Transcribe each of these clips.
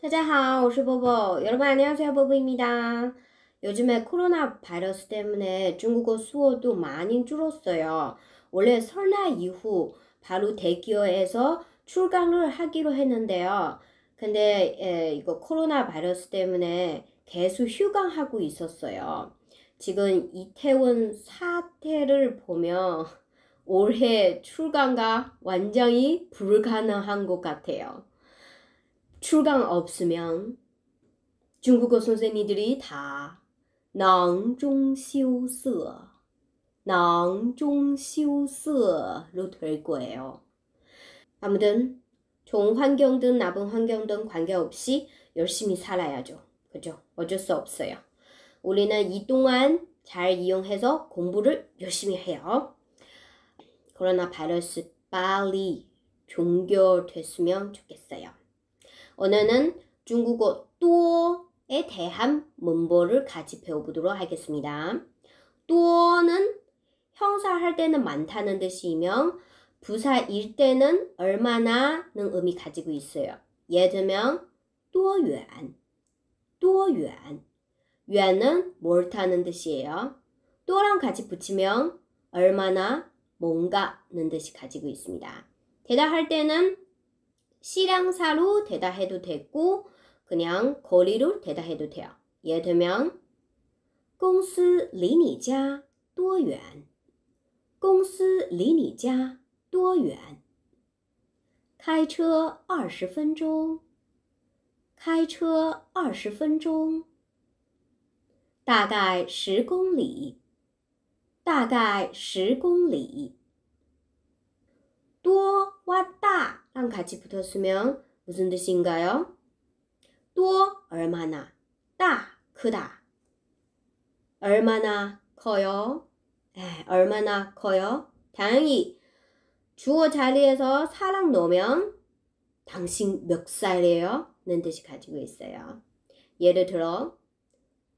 大家好,我是波波. 여러분 안녕하세요, 보보입니다. 요즘에 코로나 바이러스 때문에 중국어 수업도 많이 줄었어요. 원래 설날 이후 바로 대기업에서 출강을 하기로 했는데요. 근데 예, 이거 코로나 바이러스 때문에 계속 휴강하고 있었어요. 지금 이태원 사태를 보면 올해 출강과 완전히 불가능한 것 같아요. 출강 없으면 중국어 선생님들이 다 낭종시우서 낭종시우로될 거예요. 아무튼 좋은 환경든 나쁜 환경든 관계없이 열심히 살아야죠. 그죠? 어쩔 수 없어요. 우리는 이 동안 잘 이용해서 공부를 열심히 해요. 코로나 바이러스 빨리 종결됐으면 좋겠어요. 오늘은 중국어 또에 대한 문법을 같이 배워보도록 하겠습니다. 또는 형사할 때는 많다는 뜻이며 부사일 때는 얼마나는 의미 가지고 있어요. 예를 들면 또远, 또远,远은 멀다는 뜻이에요. 또랑 같이 붙이면 얼마나 뭔가는 뜻이 가지고 있습니다. 대답할 때는 시량사로대답해도되고그냥거리로대답해도돼요예를면公司离你家多远？公司离你家多远？开车二十分钟。开车二十分钟。大概十公里。大概十公里。多哇大。한 같이 붙었으면 무슨 뜻인가요? 또 얼마나 따 크다 얼마나 커요? 에, 얼마나 커요? 다행히 주어 자리에서 사랑 넣으면 당신 몇 살이에요? 는 뜻이 가지고 있어요. 예를 들어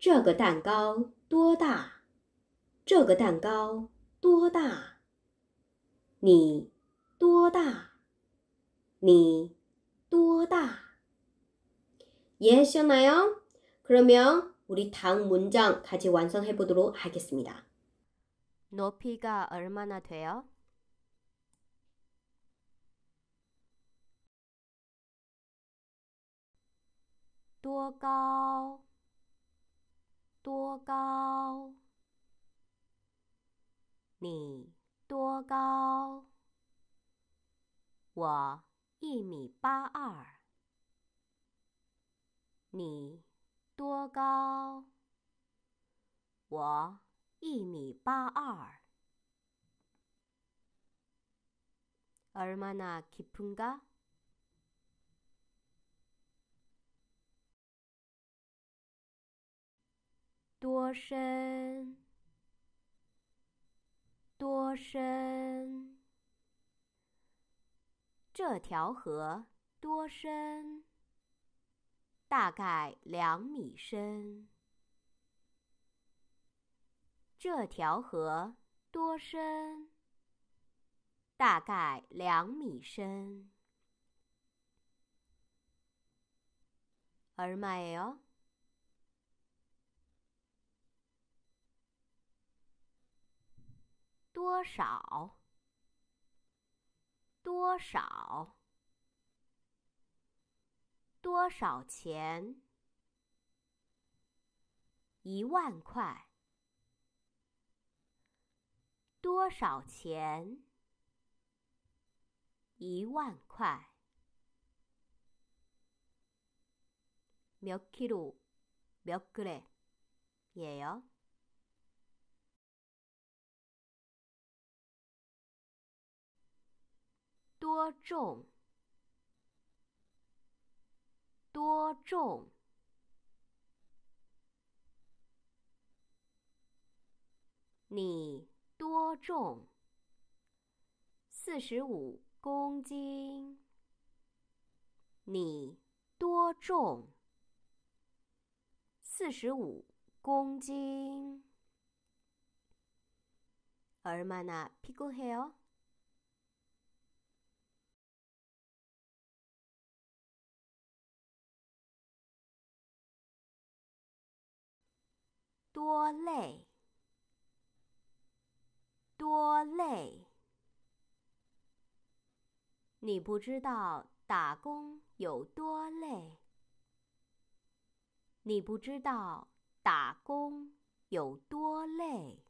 这个蛋糕多大?这个蛋糕多大?你多大?你 또다 이해하셨나요? 그러면 우리 다음 문장 같이 완성해 보도록 하겠습니다. 높이가 얼마나 돼요? 또가오 또你多高？我 一米八二，你多高？我一米八二。얼마나깊은 가？ 多深？多深？这条河多深？大概两米深。这条河多深？大概两米深。儿妈呀，多少？多少？多少钱？一万块。多少钱？一万块。몇킬로몇그램예요多重？多重？你多重？四十五公斤。你多重？四十五公斤。얼마나피곤해 요？ 多累，多累！你不知道打工有多累，你不知道打工有多累。